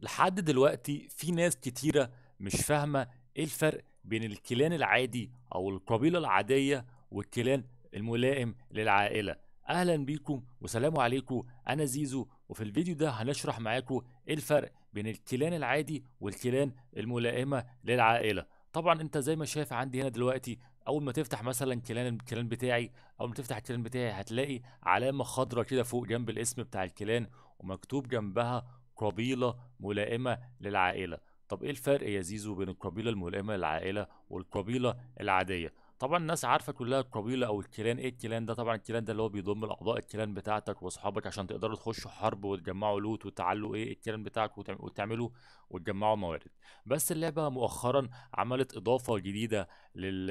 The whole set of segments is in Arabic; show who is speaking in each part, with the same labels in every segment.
Speaker 1: لحد دلوقتي في ناس كتيرة مش فاهمة ايه الفرق بين الكلان العادي او القبيلة العادية والكلان الملائم للعائلة اهلا بيكم وسلام عليكم انا زيزو وفي الفيديو ده هنشرح معاكم ايه الفرق بين الكلان العادي والكلان الملائمة للعائلة طبعا انت زي ما شايف عندي هنا دلوقتي اول ما تفتح مثلا كلان الكلان بتاعي اول ما تفتح الكلان بتاعي هتلاقي علامة خضراء كده فوق جنب الاسم بتاع الكلان ومكتوب جنبها قبيلة ملائمة للعائلة طب ايه الفرق يا زيزو بين القبيلة الملائمة للعائلة والقبيلة العادية طبعا الناس عارفه كلها القبيله او الكلان ايه الكلان ده طبعا الكلان ده اللي هو بيضم الاعضاء الكلان بتاعتك واصحابك عشان تقدروا تخشوا حرب وتجمعوا لوت وتعلوا ايه الكلان بتاعك وتعملوا وتجمعوا موارد بس اللعبه مؤخرا عملت اضافه جديده لل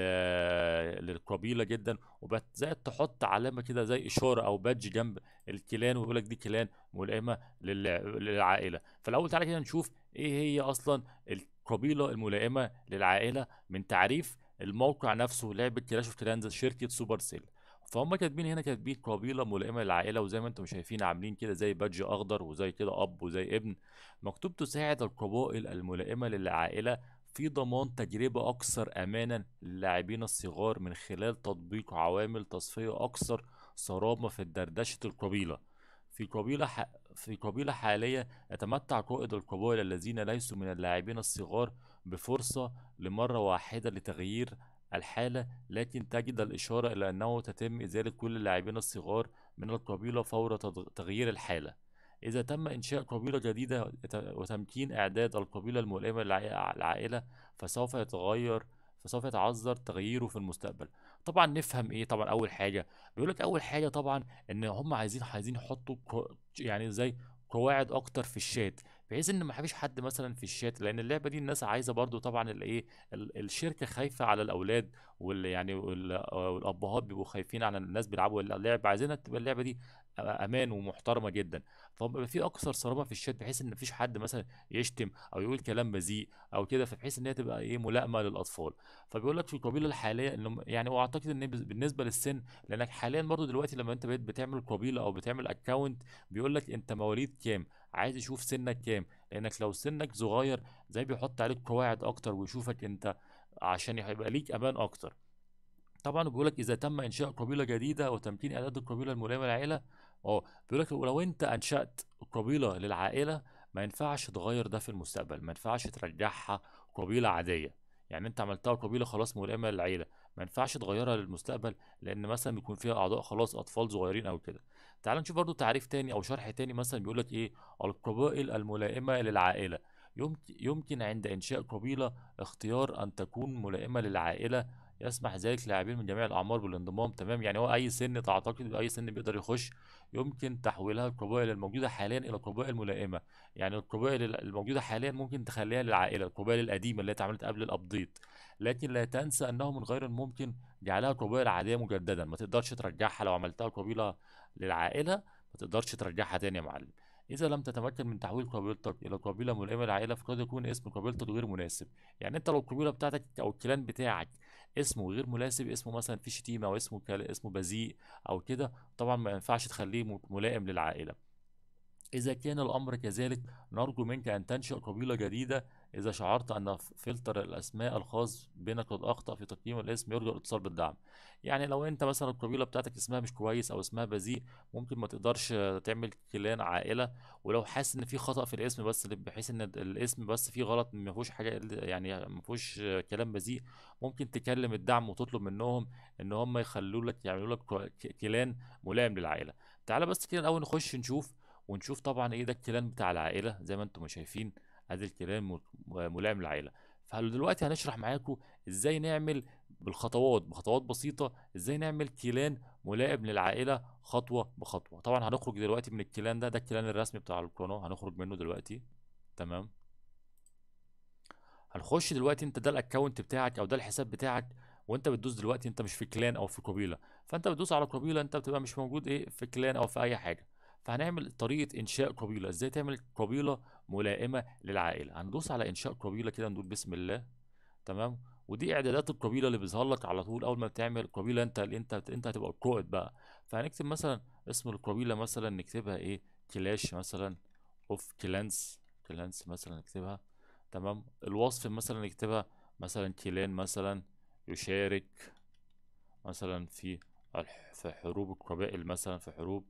Speaker 1: للقبيله جدا وبدات تحط علامه كده زي اشاره او بادج جنب الكلان ويقول لك دي كلان ملائمه للعائله فالاول تعالى كده نشوف ايه هي اصلا القبيله الملائمه للعائله من تعريف الموقع نفسه لعبه كلاش اوف كلانز شركه سوبر سيل فهم كاتبين هنا كاتبين قبيله ملائمه للعائله وزي ما انتم شايفين عاملين كده زي بادج اخضر وزي كده اب وزي ابن مكتوب تساعد القبائل الملائمه للعائله في ضمان تجربه اكثر امانا للاعبين الصغار من خلال تطبيق عوامل تصفيه اكثر صرامه في دردشه القبيله في قبيلة ح... في قبيلة حالية يتمتع قائد القبائل الذين ليسوا من اللاعبين الصغار بفرصة لمرة واحدة لتغيير الحالة لكن تجد الإشارة إلى أنه تتم إزالة كل اللاعبين الصغار من القبيلة فور تغيير الحالة إذا تم إنشاء قبيلة جديدة وتمكين إعداد القبيلة الملائمة للعائلة فسوف يتغير فسوف يتعذر تغييره في المستقبل طبعا نفهم ايه طبعا اول حاجه بيقول لك اول حاجه طبعا ان هم عايزين عايزين يحطوا يعني زي قواعد اكتر في الشات بحيث ان ما فيش حد مثلا في الشات لان اللعبه دي الناس عايزه برضو طبعا الايه الشركه خايفه على الاولاد وال يعني والابهات بيبقوا خايفين على الناس بيلعبوا اللعبه عايزينها تبقى اللعبه دي امان ومحترمه جدا فبيبقى في اكثر صرامه في الشات بحيث ان مفيش حد مثلا يشتم او يقول كلام بذيء او كده فبحيث ان هي تبقى ايه ملائمه للاطفال فبيقول لك في القبيله الحاليه انه يعني واعتقد ان بالنسبه للسن لانك حاليا برضو دلوقتي لما انت بقيت بتعمل قبيله او بتعمل اكونت بيقول لك انت مواليد كام عايز يشوف سنك كام لانك لو سنك صغير زي بيحط عليك قواعد اكتر ويشوفك انت عشان يبقى ليك امان اكتر طبعا بيقول لك اذا تم انشاء قبيله جديده وتمكين اعداد القبيله الملائمه للعائله اه بيقول لك ولو انت انشات قبيله للعائله ما ينفعش تغير ده في المستقبل ما ينفعش ترجعها قبيله عاديه يعني انت عملتها قبيله خلاص ملائمه للعائله ما ينفعش تغيرها للمستقبل لان مثلا بيكون فيها اعضاء خلاص اطفال صغيرين او كده تعال نشوف برضو تعريف تاني او شرح تاني مثلا بيقول لك ايه القبائل الملائمه للعائله يمكن عند انشاء قبيله اختيار ان تكون ملائمه للعائله يسمح ذلك لاعبين من جميع الأعمار بالانضمام تمام يعني هو أي سن تعتقد أي سن بيقدر يخش يمكن تحويلها القبائل الموجودة حاليا إلى قبائل ملائمة يعني القبائل الموجودة حاليا ممكن تخليها للعائلة القبائل القديمة اللي اتعملت قبل الأبديت لكن لا تنسى أنه من غير الممكن جعلها قبائل عادية مجددا ما تقدرش ترجعها لو عملتها قبيلة للعائلة ما تقدرش ترجعها تاني يا معلم إذا لم تتمكن من تحويل قبيلتك إلى قبيلة ملائمة للعائلة فقد يكون اسم قبيلتك غير مناسب يعني أنت لو القبيلة بتاعتك أو الكلان بتاعك اسمه غير مناسب اسمه مثلا في شتيمه او اسمه اسمه بذيء او كده طبعا ما ينفعش تخليه ملائم للعائله إذا كان الأمر كذلك نرجو منك أن تنشئ قبيلة جديدة إذا شعرت أن فلتر الأسماء الخاص بينك قد أخطأ في تقييم الاسم يرجى الاتصال بالدعم يعني لو أنت مثلا القبيلة بتاعتك اسمها مش كويس أو اسمها بذيء ممكن ما تقدرش تعمل كلان عائلة ولو حاسس إن في خطأ في الاسم بس بحيث إن الاسم بس فيه غلط ما فيهوش حاجة يعني ما فيهوش كلام بذيء ممكن تكلم الدعم وتطلب منهم إن هم يخلوا لك يعملوا لك كلان ملائم للعائلة تعالى بس كده الأول نخش نشوف ونشوف طبعا إيه ده الكلان بتاع العائلة زي ما أنتم شايفين هذا الكلام ملائم للعائله فدلوقتي هنشرح معاكم ازاي نعمل بالخطوات بخطوات بسيطه ازاي نعمل كيلان ملائم للعائله خطوه بخطوه طبعا هنخرج دلوقتي من الكيلان ده ده الكيلان الرسمي بتاع القناه هنخرج منه دلوقتي تمام هنخش دلوقتي انت ده الاكونت بتاعك او ده الحساب بتاعك وانت بتدوس دلوقتي انت مش في كلان او في قبيله فانت بتدوس على قبيله انت بتبقى مش موجود ايه في كلان او في اي حاجه فهنعمل طريقة إنشاء قبيلة إزاي تعمل قبيلة ملائمة للعائلة هندوس على إنشاء قبيلة كده نقول بسم الله تمام ودي إعدادات القبيلة اللي بيظهر لك على طول أول ما بتعمل قبيلة أنت اللي أنت أنت هتبقى القائد بقى فهنكتب مثلا اسم القبيلة مثلا نكتبها إيه كلاش مثلا أوف كلانس كلانس مثلا نكتبها تمام الوصف مثلا نكتبها مثلا كيلان مثلا يشارك مثلا في في حروب القبائل مثلا في حروب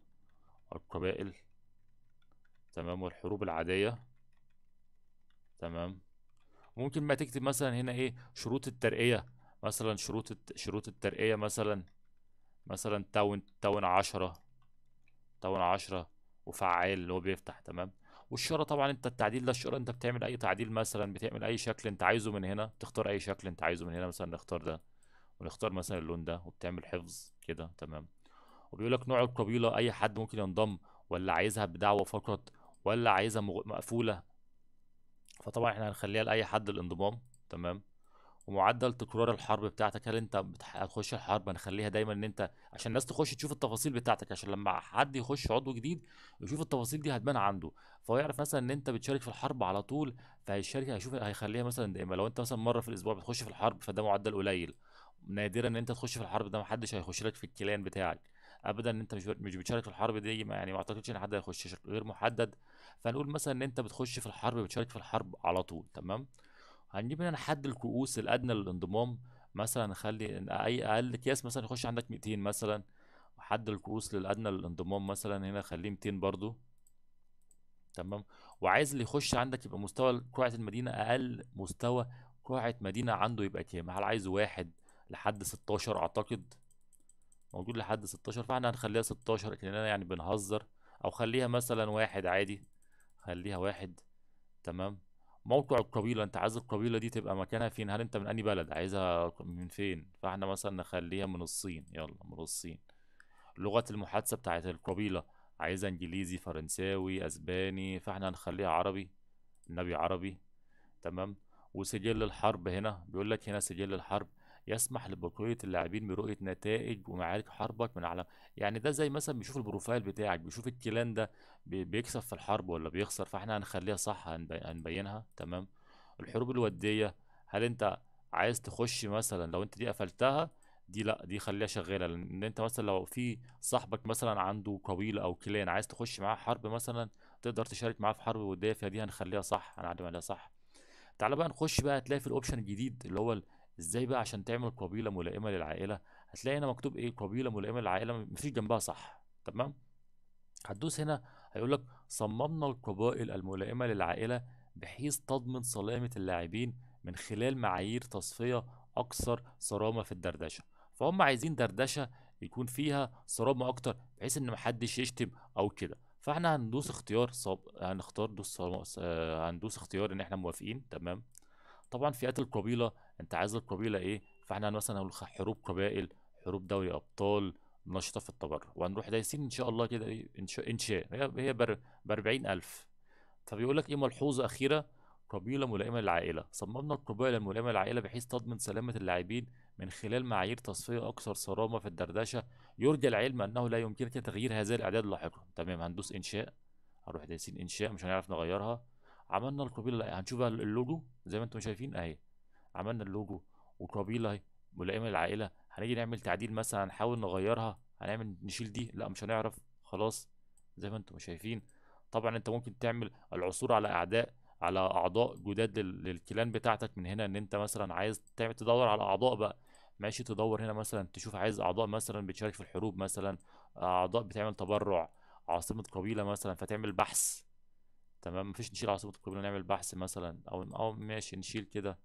Speaker 1: القبائل تمام والحروب العادية تمام ممكن ما تكتب مثلا هنا ايه شروط الترقية مثلا شروط شروط الترقية مثلا مثلا تاون تاون عشرة تاون عشرة وفعال اللي هو بيفتح تمام والشارة طبعا انت التعديل ده الشارة انت بتعمل اي تعديل مثلا بتعمل اي شكل انت عايزه من هنا تختار اي شكل انت عايزه من هنا مثلا نختار ده ونختار مثلا اللون ده وبتعمل حفظ كده تمام وبيقول لك نوع القبيلة أي حد ممكن ينضم ولا عايزها بدعوة فقط ولا عايزها مقفولة فطبعا احنا هنخليها لأي حد الانضمام تمام ومعدل تكرار الحرب بتاعتك هل انت هتخش الحرب هنخليها دايما ان انت عشان الناس تخش تشوف التفاصيل بتاعتك عشان لما حد يخش عضو جديد يشوف التفاصيل دي هتبان عنده فهو يعرف مثلا ان انت بتشارك في الحرب على طول فهيشارك هيشوف هيخليها مثلا دائما لو انت مثلا مره في الاسبوع بتخش في الحرب فده معدل قليل نادرا ان انت تخش في الحرب ده محدش هيخش لك في الكلان بتاعك ابدا انت مش مش بتشارك في الحرب دي ما يعني ما اعتقدش ان حد هيخش غير محدد فنقول مثلا ان انت بتخش في الحرب بتشارك في الحرب على طول تمام هنجيب هنا حد الكؤوس الادنى للانضمام مثلا نخلي اي اقل قياس مثلا يخش عندك 200 مثلا وحد الكؤوس للادنى للانضمام مثلا هنا خليه 200 برضو تمام وعايز اللي يخش عندك يبقى مستوى قاعة المدينة أقل مستوى قاعة مدينة عنده يبقى كام؟ هل عايز واحد لحد 16 أعتقد موجود لحد 16 فاحنا هنخليها 16 لاننا يعني بنهزر او خليها مثلا واحد عادي خليها واحد تمام موقع القبيله انت عايز القبيله دي تبقى مكانها فين هل انت من اني بلد عايزها من فين فاحنا مثلا نخليها من الصين يلا من الصين لغه المحادثه بتاعت القبيله عايزها انجليزي فرنساوي اسباني فاحنا هنخليها عربي النبي عربي تمام وسجل الحرب هنا بيقول لك هنا سجل الحرب يسمح لبقيه اللاعبين برؤيه نتائج ومعارك حربك من على يعني ده زي مثلا بيشوف البروفايل بتاعك بيشوف الكيلان ده بيكسب في الحرب ولا بيخسر فاحنا هنخليها صح هنبينها تمام الحروب الوديه هل انت عايز تخش مثلا لو انت دي قفلتها دي لا دي خليها شغاله لان انت مثلا لو في صاحبك مثلا عنده قبيله او كلان عايز تخش معاه حرب مثلا تقدر تشارك معاه في حرب ودية فدي هنخليها صح هنعلم عليها صح تعالى بقى نخش بقى هتلاقي في الاوبشن الجديد اللي هو ازاي بقى عشان تعمل قبيله ملائمه للعائله هتلاقي هنا مكتوب ايه قبيله ملائمه للعائله مفيش جنبها صح تمام هتدوس هنا هيقول لك صممنا القبائل الملائمه للعائله بحيث تضمن سلامه اللاعبين من خلال معايير تصفيه اكثر صرامه في الدردشه فهم عايزين دردشه يكون فيها صرامه اكتر بحيث ان محدش يشتم او كده فاحنا هندوس اختيار صب... هنختار دوس آه، هندوس اختيار ان احنا موافقين تمام طبعا فئات القبيله انت عايز القبيله ايه فاحنا مثلا هنقول حروب قبائل حروب دوري ابطال نشطه في التبرع وهنروح دايسين ان شاء الله كده ايه انشاء انشاء هي هي ب 40000 فبيقول لك ايه ملحوظه اخيره قبيله ملائمه للعائله صممنا القبائل الملائمه للعائله بحيث تضمن سلامه اللاعبين من خلال معايير تصفيه اكثر صرامه في الدردشه يرجى العلم انه لا يمكنك تغيير هذه الاعداد لاحقا تمام هندوس انشاء هنروح دايسين انشاء مش هنعرف نغيرها عملنا القبيله هنشوف اللوجو زي ما انتم شايفين اهي عملنا اللوجو وقبيله اهي ملائمه للعائله هنيجي نعمل تعديل مثلا هنحاول نغيرها هنعمل نشيل دي لا مش هنعرف خلاص زي ما انتم شايفين طبعا انت ممكن تعمل العثور على اعداء على اعضاء جداد للكلان بتاعتك من هنا ان انت مثلا عايز تعمل تدور على اعضاء بقى ماشي تدور هنا مثلا تشوف عايز اعضاء مثلا بتشارك في الحروب مثلا اعضاء بتعمل تبرع عاصمة قبيلة مثلا فتعمل بحث تمام مفيش نشيل عاصمة القبيلة نعمل بحث مثلا او او ماشي نشيل كده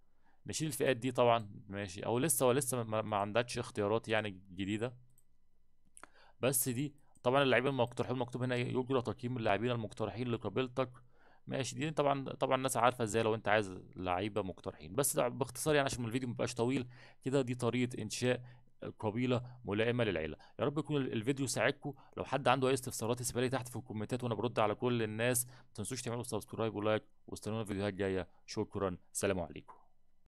Speaker 1: نشيل الفئات دي طبعا ماشي او لسه ولسه ما عندكش اختيارات يعني جديده بس دي طبعا اللاعبين المقترحين مكتوب هنا يجرى تقييم اللاعبين المقترحين لقبيلتك ماشي دي طبعا طبعا الناس عارفه ازاي لو انت عايز لعيبه مقترحين بس باختصار يعني عشان الفيديو يبقاش طويل كده دي طريقه انشاء قبيله ملائمه للعيله يا رب يكون الفيديو ساعدكم لو حد عنده اي استفسارات يسيبها لي تحت في الكومنتات وانا برد على كل الناس ما تنسوش تعملوا سبسكرايب ولايك واستنونا في الفيديوهات الجايه شكرا سلام عليكم